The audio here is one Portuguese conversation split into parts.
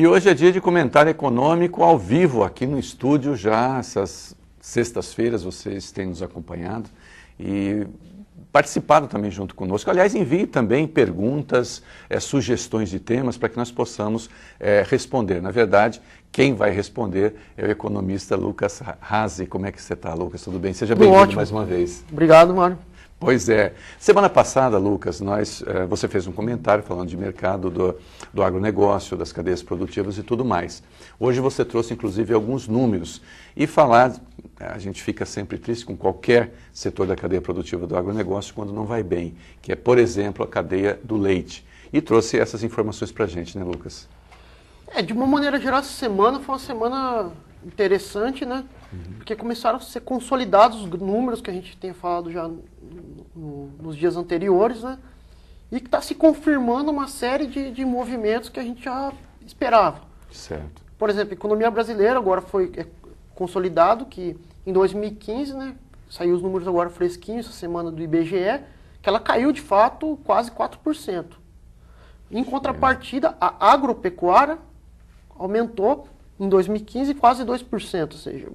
E hoje é dia de comentário econômico ao vivo aqui no estúdio já essas sextas-feiras vocês têm nos acompanhado e participado também junto conosco. Aliás, envie também perguntas, é, sugestões de temas para que nós possamos é, responder. Na verdade, quem vai responder é o economista Lucas Rasi. Como é que você está, Lucas? Tudo bem? Seja bem-vindo mais uma vez. Obrigado, Mário. Pois é. Semana passada, Lucas, nós, eh, você fez um comentário falando de mercado do, do agronegócio, das cadeias produtivas e tudo mais. Hoje você trouxe, inclusive, alguns números. E falar, a gente fica sempre triste com qualquer setor da cadeia produtiva do agronegócio quando não vai bem, que é, por exemplo, a cadeia do leite. E trouxe essas informações para a gente, né, Lucas? É, de uma maneira geral, essa semana foi uma semana interessante, né? Uhum. Porque começaram a ser consolidados os números que a gente tinha falado já no, nos dias anteriores, né? E que está se confirmando uma série de, de movimentos que a gente já esperava. Certo. Por exemplo, a economia brasileira agora foi é, consolidado que em 2015, né? Saiu os números agora fresquinhos essa semana do IBGE, que ela caiu de fato quase 4%. Em contrapartida, a agropecuária aumentou em 2015 quase 2%, ou seja,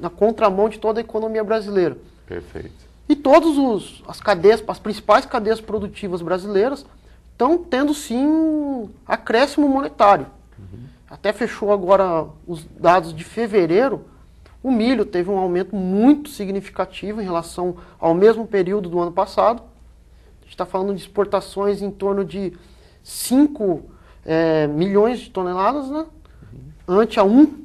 na contramão de toda a economia brasileira. Perfeito. E todas os, as cadeias, as principais cadeias produtivas brasileiras estão tendo sim acréscimo monetário. Uhum. Até fechou agora os dados de fevereiro, o milho teve um aumento muito significativo em relação ao mesmo período do ano passado. A gente está falando de exportações em torno de 5 é, milhões de toneladas, né? Uhum. Ante a 1, um,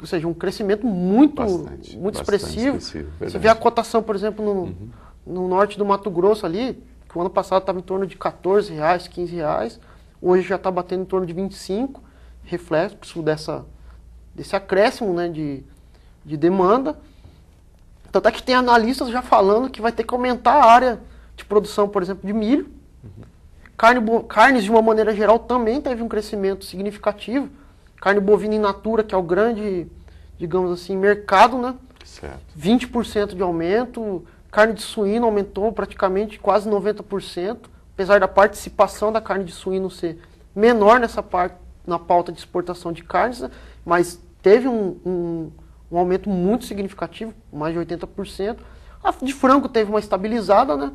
ou seja, um crescimento muito, bastante, muito bastante expressivo. expressivo Você vê a cotação, por exemplo, no, uhum. no norte do Mato Grosso ali, que o ano passado estava em torno de 14 reais, 15 reais, hoje já está batendo em torno de 25, reflexo dessa, desse acréscimo né, de, de demanda. Tanto é que tem analistas já falando que vai ter que aumentar a área de produção, por exemplo, de milho, uhum. Carne, carnes, de uma maneira geral, também teve um crescimento significativo. Carne bovina in natura, que é o grande, digamos assim, mercado, né? Certo. 20% de aumento. Carne de suíno aumentou praticamente quase 90%, apesar da participação da carne de suíno ser menor nessa parte, na pauta de exportação de carnes, né? mas teve um, um, um aumento muito significativo, mais de 80%. A de frango teve uma estabilizada, né?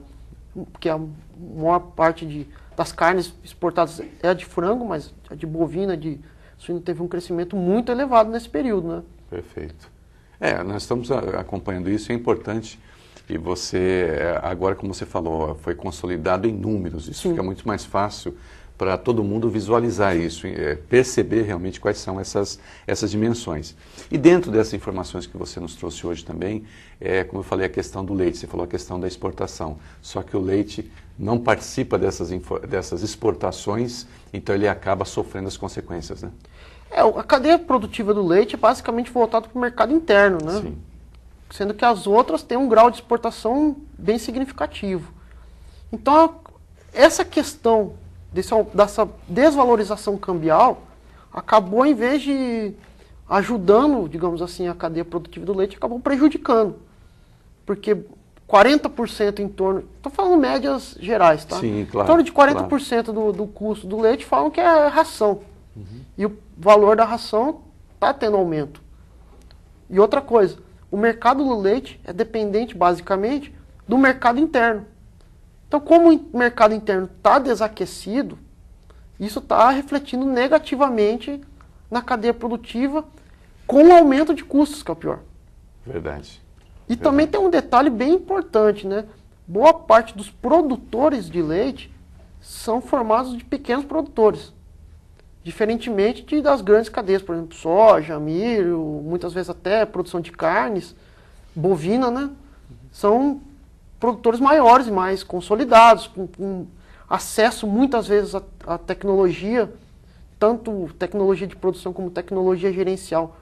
Porque é a maior parte de das carnes exportadas é a de frango, mas a é de bovina, de suíno teve um crescimento muito elevado nesse período, né? Perfeito. É, nós estamos ah, acompanhando isso, é importante. E você, eh, agora como você falou, foi consolidado em números, isso Sim. fica muito mais fácil para todo mundo visualizar isso, é, perceber realmente quais são essas, essas dimensões. E dentro dessas informações que você nos trouxe hoje também, é, como eu falei, a questão do leite, você falou a questão da exportação. Só que o leite não participa dessas, dessas exportações, então ele acaba sofrendo as consequências, né? É, a cadeia produtiva do leite é basicamente voltada para o mercado interno, né? Sim. Sendo que as outras têm um grau de exportação bem significativo. Então, essa questão desse, dessa desvalorização cambial acabou, em vez de ajudando, digamos assim, a cadeia produtiva do leite, acabou prejudicando. Porque 40% em torno, estou falando médias gerais, tá? Sim, claro. Em torno de 40% claro. do, do custo do leite falam que é ração. Uhum. E o valor da ração está tendo aumento. E outra coisa, o mercado do leite é dependente, basicamente, do mercado interno. Então, como o mercado interno está desaquecido, isso está refletindo negativamente na cadeia produtiva com o aumento de custos, que é o pior. Verdade. E Verdade. também tem um detalhe bem importante, né? Boa parte dos produtores de leite são formados de pequenos produtores. Diferentemente de, das grandes cadeias, por exemplo, soja, milho, muitas vezes até produção de carnes, bovina, né? São produtores maiores, mais consolidados, com, com acesso muitas vezes à tecnologia, tanto tecnologia de produção como tecnologia gerencial.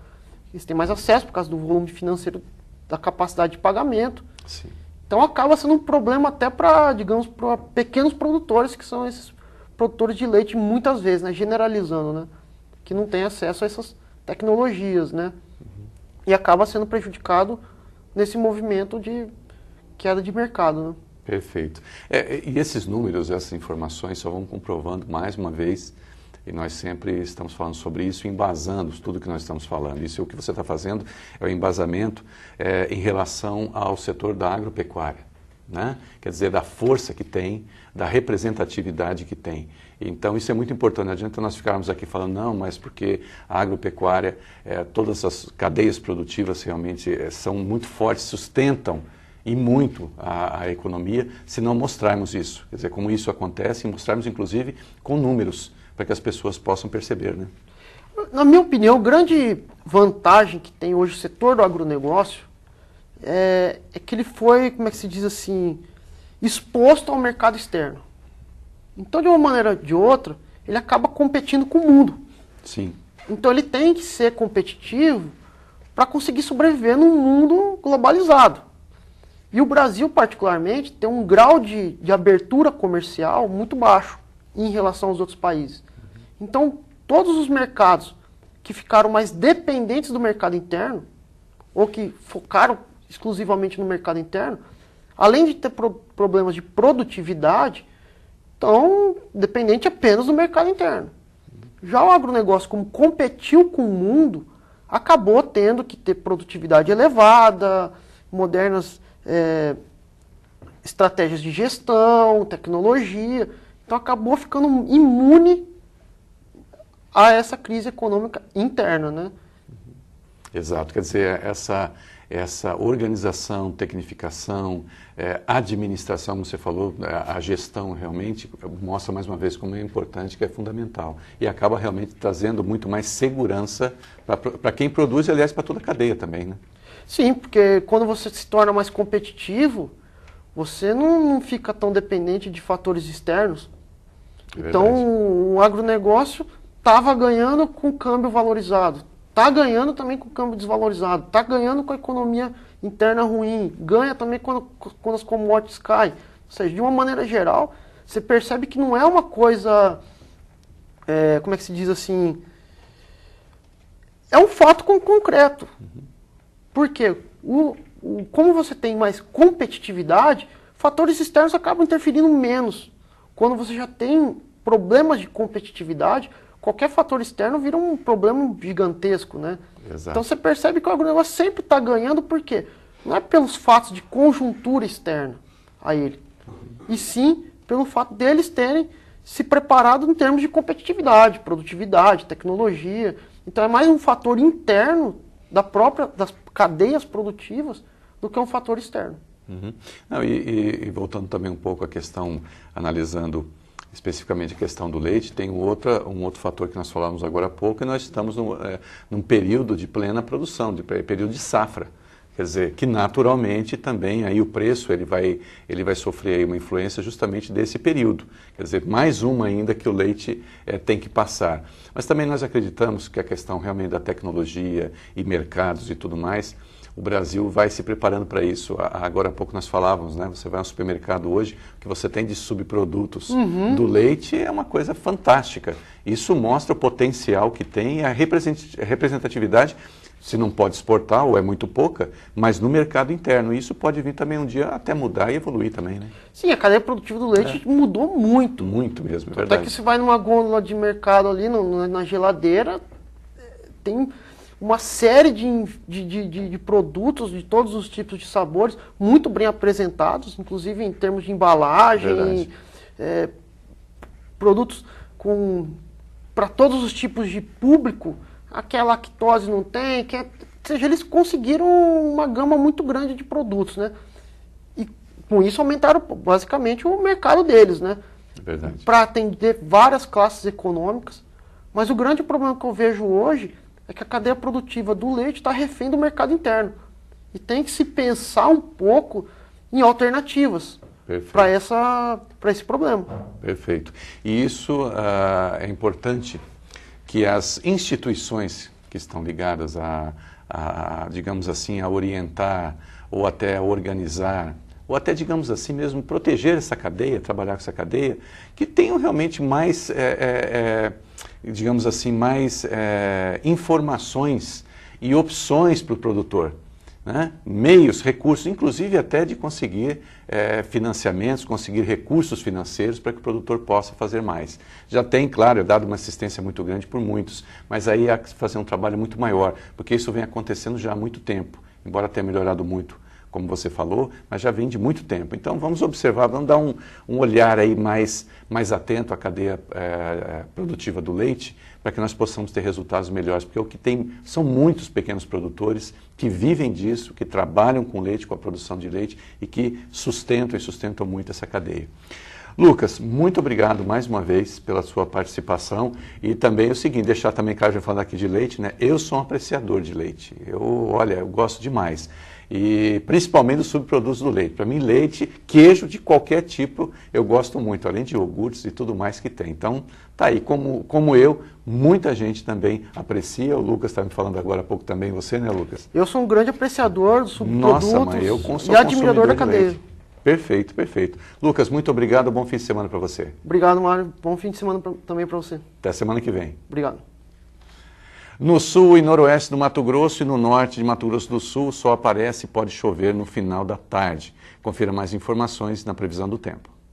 Eles têm mais acesso por causa do volume financeiro, da capacidade de pagamento. Sim. Então acaba sendo um problema até para, digamos, para pequenos produtores, que são esses produtores de leite muitas vezes, né, generalizando, né, que não tem acesso a essas tecnologias, né, uhum. e acaba sendo prejudicado nesse movimento de queda de mercado. Né? Perfeito. É, é e esses números, essas informações só vão comprovando mais uma vez, e nós sempre estamos falando sobre isso, embasando tudo que nós estamos falando. Isso é o que você está fazendo, é o embasamento é, em relação ao setor da agropecuária. Né? Quer dizer, da força que tem, da representatividade que tem. Então, isso é muito importante. Não adianta nós ficarmos aqui falando, não, mas porque a agropecuária, é, todas as cadeias produtivas realmente é, são muito fortes, sustentam e muito a, a, economia se não mostrarmos isso. Quer dizer, como isso acontece e mostrarmos, inclusive, com números, para que as pessoas possam perceber. Né? Na minha opinião, grande vantagem que tem hoje o setor do agronegócio é, é que ele foi, como é que se diz assim, exposto ao mercado externo. Então, de uma maneira ou de outra, ele acaba competindo com o mundo. Sim. Então, ele tem que ser competitivo para conseguir sobreviver num mundo globalizado. E o Brasil, particularmente, tem um grau de, de abertura comercial muito baixo em relação aos outros países. Então, todos os mercados que ficaram mais dependentes do mercado interno, ou que focaram exclusivamente no mercado interno, além de ter pro problemas de produtividade, estão dependentes apenas do mercado interno. Já o agronegócio, como competiu com o mundo, acabou tendo que ter produtividade elevada, modernas é, estratégias de gestão, tecnologia. Então acabou ficando imune a essa crise econômica interna, né? Uhum. Exato, quer dizer, essa, essa organização, tecnificação, é, administração, como você falou, a, né, a gestão realmente mostra mais uma vez como é importante, que é fundamental. E acaba realmente trazendo muito mais segurança para quem produz e, aliás, para toda a cadeia também, né? Sim, porque quando você se torna mais competitivo, você não, não fica tão dependente de fatores externos. É então, o agronegócio estava ganhando com o câmbio valorizado, está ganhando também com o câmbio desvalorizado, está ganhando com a economia interna ruim, ganha também quando, quando as commodities caem. Ou seja, de uma maneira geral, você percebe que não é uma coisa. É, como é que se diz assim? É um fato concreto. Uhum. Porque o, o, como você tem mais competitividade, fatores externos acabam interferindo menos. Quando você já tem problemas de competitividade, qualquer fator externo vira um problema gigantesco, né? Exato. Então você percebe que o agronegócio sempre está ganhando, por quê? Não é pelos fatos de conjuntura externa a ele, e sim pelo fato deles terem se preparado em termos de competitividade, produtividade, tecnologia. Então é mais um fator interno da própria, das cadeias produtivas do que um fator externo. Uhum. Não, e, e, e, voltando também um pouco à questão, analisando especificamente a questão do leite, tem outra, um outro fator que nós falamos agora há pouco, e nós estamos é, num período de plena produção, de período de safra. Quer dizer, que naturalmente também aí o preço ele vai, ele vai sofrer aí uma influência justamente desse período. Quer dizer, mais uma ainda que o leite é, tem que passar. Mas também nós acreditamos que a questão realmente da tecnologia e mercados e tudo mais, o Brasil vai se preparando para isso. Agora há pouco nós falávamos, né? Você vai ao supermercado hoje, o que você tem de subprodutos uhum. do leite é uma coisa fantástica. Isso mostra o potencial que tem e a representatividade se não pode exportar ou é muito pouca, mas no mercado interno. Isso pode vir também um dia até mudar e evoluir também, né? Sim, a cadeia produtiva do leite é. mudou muito. Muito mesmo, é, é verdade. Até que você vai numa gôndola de mercado ali, no, na geladeira, tem uma série de, de, de, de, produtos de todos os tipos de sabores, muito bem apresentados, inclusive em termos de embalagem, é, produtos com para todos os tipos de público, aquela lactose não tem, que é, seja, eles conseguiram uma gama muito grande de produtos, né? E com isso aumentaram basicamente o mercado deles, né? Verdade. Para atender várias classes econômicas. Mas o grande problema que eu vejo hoje é que a cadeia produtiva do leite está refém do mercado interno. E tem que se pensar um pouco em alternativas para esse problema. Perfeito. E isso uh, é importante que as instituições que estão ligadas a, a, digamos assim, a orientar ou até a organizar, ou até, digamos assim mesmo, proteger essa cadeia, trabalhar com essa cadeia, que tenham realmente mais, é, é, digamos assim, mais é, informações e opções para o produtor né, meios, recursos, inclusive até de conseguir é, financiamentos, conseguir recursos financeiros para que o produtor possa fazer mais. Já tem, claro, é dado uma assistência muito grande por muitos, mas aí há que fazer um trabalho muito maior, porque isso vem acontecendo já há muito tempo, embora tenha melhorado muito, como você falou, mas já vem de muito tempo. Então vamos observar, vamos dar um, um olhar aí mais, mais atento à cadeia é, produtiva do leite para que nós possamos ter resultados melhores, porque o que tem são muitos pequenos produtores que vivem disso, que trabalham com leite, com a produção de leite e que sustentam e sustentam muito essa cadeia. Lucas, muito obrigado mais uma vez pela sua participação e também é o seguinte, deixar também claro, já falando aqui de leite, né? Eu sou um apreciador de leite. Eu, olha, eu gosto demais e principalmente os subprodutos do leite. Para mim, leite, queijo de qualquer tipo, eu gosto muito, além de iogurtes e tudo mais que tem. Então, tá aí. Como, como eu, muita gente também aprecia. O Lucas está me falando agora há pouco também, você, né, Lucas? Eu sou um grande apreciador dos subprodutos Nossa, mãe, eu sou e admirador da cadeia. Perfeito, perfeito. Lucas, muito obrigado. Bom fim de semana para você. Obrigado, Mário. Bom fim de semana pra, também para você. Até semana que vem. Obrigado. No sul e noroeste do Mato Grosso e no norte de Mato Grosso do Sul, só aparece e pode chover no final da tarde. Confira mais informações na previsão do tempo.